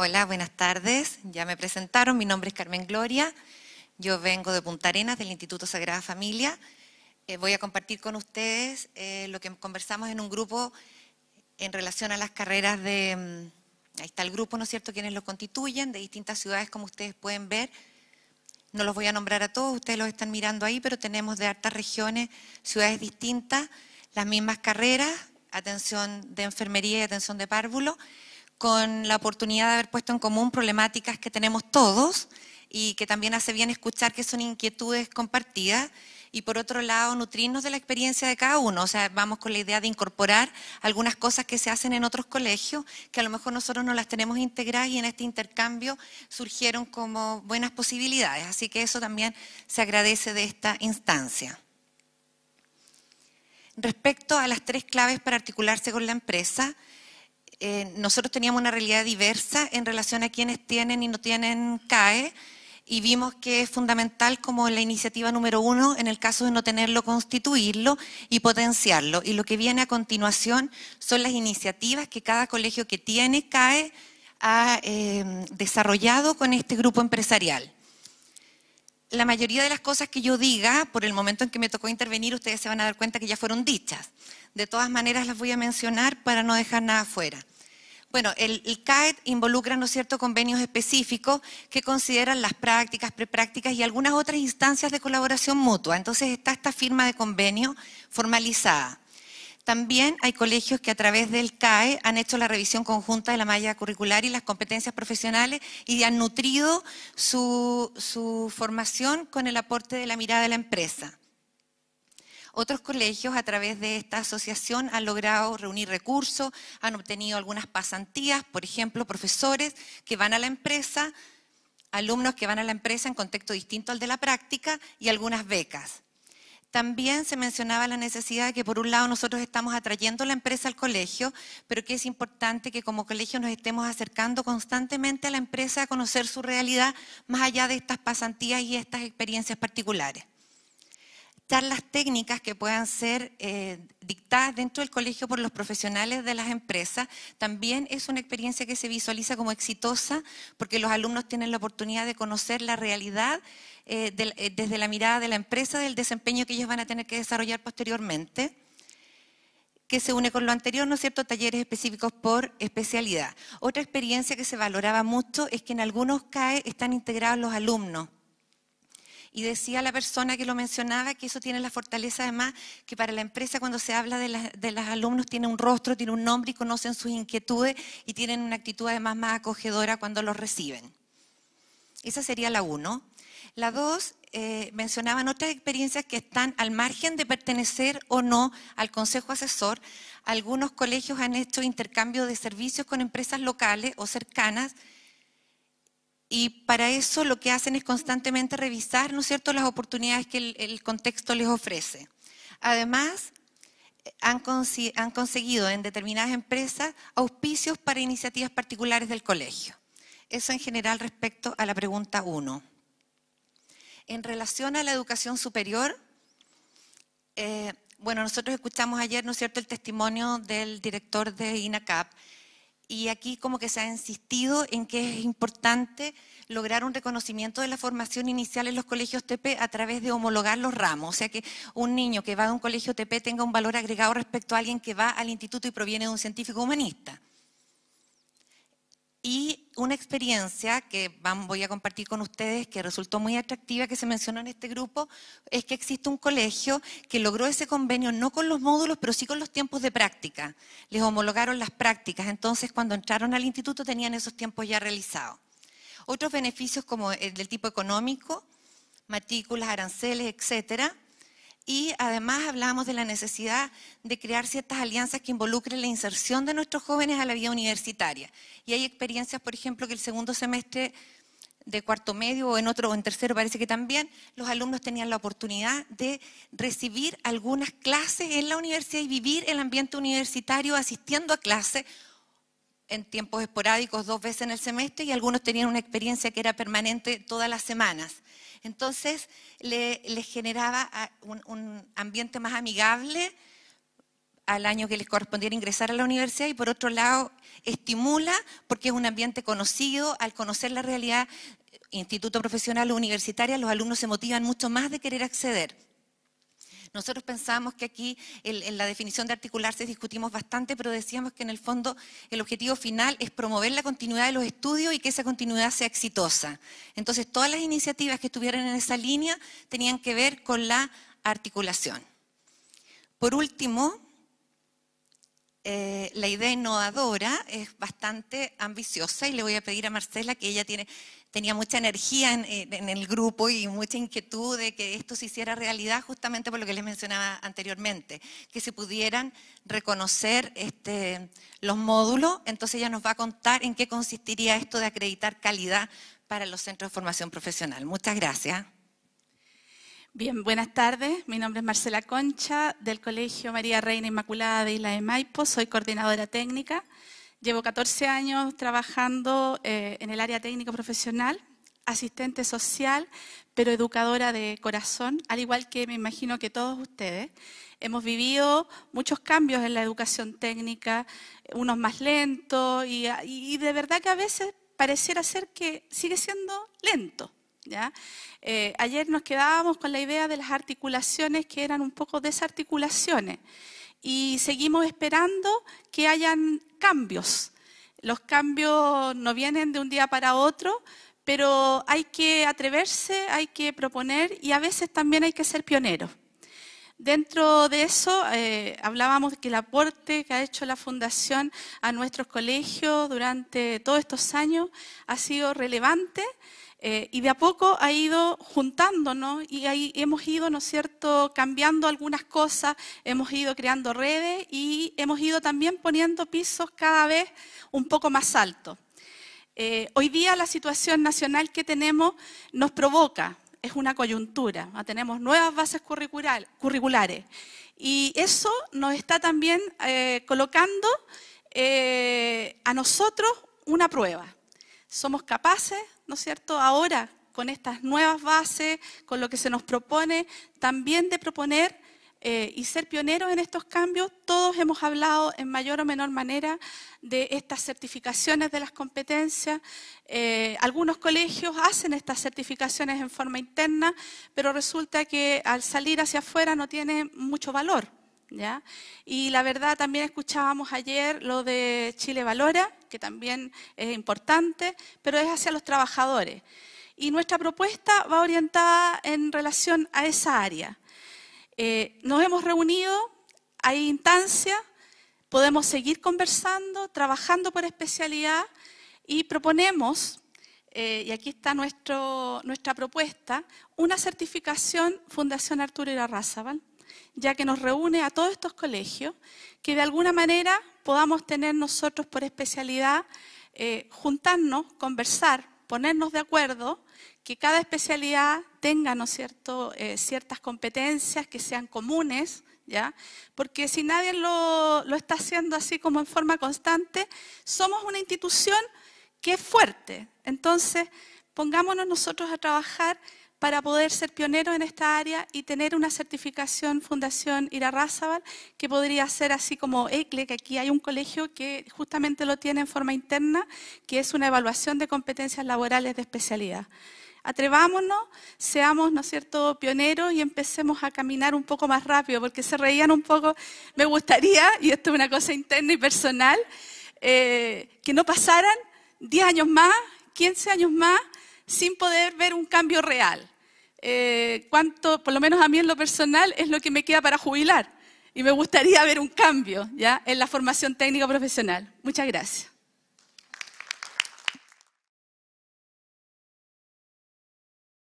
Hola, buenas tardes. Ya me presentaron. Mi nombre es Carmen Gloria. Yo vengo de Punta Arenas, del Instituto Sagrada Familia. Eh, voy a compartir con ustedes eh, lo que conversamos en un grupo en relación a las carreras de... Mm, ahí está el grupo, ¿no es cierto?, quienes lo constituyen, de distintas ciudades, como ustedes pueden ver. No los voy a nombrar a todos, ustedes los están mirando ahí, pero tenemos de hartas regiones, ciudades distintas, las mismas carreras, atención de enfermería y atención de párvulo con la oportunidad de haber puesto en común problemáticas que tenemos todos y que también hace bien escuchar que son inquietudes compartidas y por otro lado nutrirnos de la experiencia de cada uno. O sea, vamos con la idea de incorporar algunas cosas que se hacen en otros colegios, que a lo mejor nosotros no las tenemos integradas y en este intercambio surgieron como buenas posibilidades. Así que eso también se agradece de esta instancia. Respecto a las tres claves para articularse con la empresa, eh, nosotros teníamos una realidad diversa en relación a quienes tienen y no tienen CAE y vimos que es fundamental como la iniciativa número uno, en el caso de no tenerlo, constituirlo y potenciarlo. Y lo que viene a continuación son las iniciativas que cada colegio que tiene CAE ha eh, desarrollado con este grupo empresarial la mayoría de las cosas que yo diga, por el momento en que me tocó intervenir, ustedes se van a dar cuenta que ya fueron dichas. De todas maneras, las voy a mencionar para no dejar nada fuera. Bueno, el, CAET involucra, ¿no es cierto?, convenios específicos que consideran las prácticas, preprácticas y algunas otras instancias de colaboración mutua. Entonces está esta firma de convenio formalizada. También hay colegios que a través del CAE han hecho la revisión conjunta de la malla curricular y las competencias profesionales y han nutrido su, su formación con el aporte de la mirada de la empresa. Otros colegios a través de esta asociación han logrado reunir recursos, han obtenido algunas pasantías, por ejemplo, profesores que van a la empresa, alumnos que van a la empresa en contexto distinto al de la práctica y algunas becas. También se mencionaba la necesidad de que por un lado nosotros estamos atrayendo la empresa al colegio, pero que es importante que como colegio nos estemos acercando constantemente a la empresa a conocer su realidad más allá de estas pasantías y estas experiencias particulares las técnicas que puedan ser eh, dictadas dentro del colegio por los profesionales de las empresas. También es una experiencia que se visualiza como exitosa porque los alumnos tienen la oportunidad de conocer la realidad eh, eh, desde la mirada de la empresa, del desempeño que ellos van a tener que desarrollar posteriormente que se une con lo anterior, ¿no es cierto?, talleres específicos por especialidad. Otra experiencia que se valoraba mucho es que en algunos CAE están integrados los alumnos y decía la persona que lo mencionaba que eso tiene la fortaleza además que para la empresa cuando se habla de, los alumnos tiene un rostro, tiene un nombre y conocen sus inquietudes y tienen una actitud además más acogedora cuando los reciben. Esa sería la uno. La dos, eh, mencionaban otras experiencias que están al margen de pertenecer o no al Consejo Asesor. Algunos colegios han hecho intercambio de servicios con empresas locales o cercanas y para eso lo que hacen es constantemente revisar, ¿no cierto?, las oportunidades que el, contexto les ofrece. Además, han, conseguido en determinadas empresas auspicios para iniciativas particulares del colegio. Eso en general respecto a la pregunta 1. En relación a la educación superior, eh, bueno, nosotros escuchamos ayer, ¿no es cierto?, el testimonio del director de INACAP y aquí como que se ha insistido en que es importante lograr un reconocimiento de la formación inicial en los colegios TP a través de homologar los ramos, o sea que un niño que va a un colegio TP tenga un valor agregado respecto a alguien que va al instituto y proviene de un científico humanista. Y una experiencia que voy a compartir con ustedes que resultó muy atractiva, que se mencionó en este grupo, es que existe un colegio que logró ese convenio no con los módulos, pero sí con los tiempos de práctica. Les homologaron las prácticas, entonces cuando entraron al instituto tenían esos tiempos ya realizados. Otros beneficios como el del tipo económico, matrículas, aranceles, etcétera, y además hablábamos de la necesidad de crear ciertas alianzas que involucren la inserción de nuestros jóvenes a la vida universitaria. Y hay experiencias, por ejemplo, que el segundo semestre de cuarto medio o en otro o en tercero parece que también los alumnos tenían la oportunidad de recibir algunas clases en la universidad y vivir el ambiente universitario asistiendo a clases en tiempos esporádicos dos veces en el semestre y algunos tenían una experiencia que era permanente todas las semanas. Entonces les generaba un, un, ambiente más amigable al año que les correspondiera ingresar a la universidad y por otro lado estimula porque es un ambiente conocido, al conocer la realidad, instituto profesional o universitaria, los alumnos se motivan mucho más de querer acceder. Nosotros pensamos que aquí en la definición de articularse discutimos bastante, pero decíamos que en el fondo el objetivo final es promover la continuidad de los estudios y que esa continuidad sea exitosa. Entonces, todas las iniciativas que estuvieran en esa línea tenían que ver con la articulación. Por último, eh, la idea innovadora es bastante ambiciosa y le voy a pedir a Marcela que ella tiene, tenía mucha energía en, el grupo y mucha inquietud de que esto se hiciera realidad justamente por lo que les mencionaba anteriormente, que se pudieran reconocer este, los módulos, entonces ella nos va a contar en qué consistiría esto de acreditar calidad para los centros de formación profesional. Muchas gracias. Bien, buenas tardes. Mi nombre es Marcela Concha, del Colegio María Reina Inmaculada de Isla de Maipo. Soy coordinadora técnica. Llevo 14 años trabajando eh, en el área técnico profesional, asistente social, pero educadora de corazón, al igual que me imagino que todos ustedes. Hemos vivido muchos cambios en la educación técnica, unos más lentos, y de verdad que a veces pareciera ser que sigue siendo lento eh, ayer nos quedábamos con la idea de las articulaciones que eran un poco desarticulaciones y seguimos esperando que hayan cambios. Los cambios no vienen de un día para otro, pero hay que atreverse, hay que proponer y a veces también hay que ser pioneros. Dentro de eso, eh, hablábamos que el aporte que ha hecho la Fundación a nuestros colegios durante todos estos años ha sido relevante eh, y de a poco ha ido juntándonos y ahí hemos ido, ¿no es cierto?, cambiando algunas cosas, hemos ido creando redes y hemos ido también poniendo pisos cada vez un poco más altos. Eh, hoy día la situación nacional que tenemos nos provoca, es una coyuntura, tenemos nuevas bases curriculares y eso nos está también eh, colocando a nosotros una prueba somos capaces, ¿no es cierto?, ahora con estas nuevas bases, con lo que se nos propone, también de proponer eh, y ser pioneros en estos cambios. Todos hemos hablado en mayor o menor manera de estas certificaciones de las competencias. Eh, algunos colegios hacen estas certificaciones en forma interna, pero resulta que al salir hacia afuera no tiene mucho valor. Y la verdad, también escuchábamos ayer lo de Chile Valora que también es importante, pero es hacia los trabajadores. Y nuestra propuesta va orientada en relación a esa área. Eh, nos hemos reunido, hay instancia podemos seguir conversando, trabajando por especialidad y proponemos eh, y aquí está nuestra propuesta, una certificación Fundación Arturo Irarrázaval, ya que nos reúne a todos estos colegios, que de alguna manera podamos tener nosotros por especialidad, eh, juntarnos, conversar, ponernos de acuerdo, que cada especialidad tenga eh, ciertas competencias que sean comunes, ¿ya? porque si nadie lo, lo está haciendo así como en forma constante, somos una institución que es fuerte. Entonces, pongámonos nosotros a trabajar para poder ser pionero en esta área y tener una certificación Fundación Irarrázaval, que podría ser así como ECLE, que aquí hay un colegio que justamente lo tiene en forma interna, que es una evaluación de competencias laborales de especialidad. Atrevámonos, seamos, ¿no es cierto?, pioneros y empecemos a caminar un poco más rápido, porque se reían un poco, me gustaría, y esto es una cosa interna y personal, eh, que no pasaran 10 años más, 15 años más, sin poder ver un cambio real. Eh, por lo menos a mí en lo personal, es lo que me queda para jubilar. Y me gustaría ver un cambio ¿ya? en la formación técnica profesional. Muchas gracias.